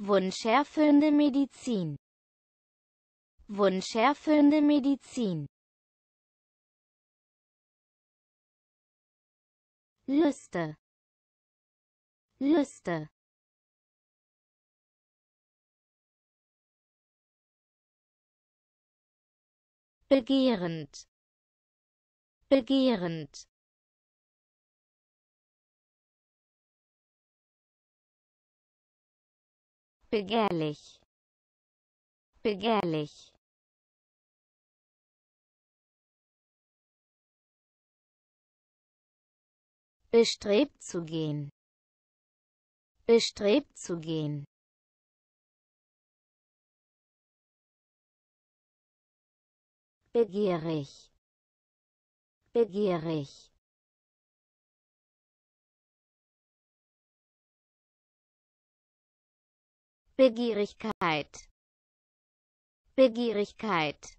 Wunscherfüllende Medizin. Wunscherfüllende Medizin. Lüste. Lüste. begehrend begehrend begehrlich begehrlich bestrebt zu gehen bestrebt zu gehen begierig begierig Begierigkeit, Begierigkeit.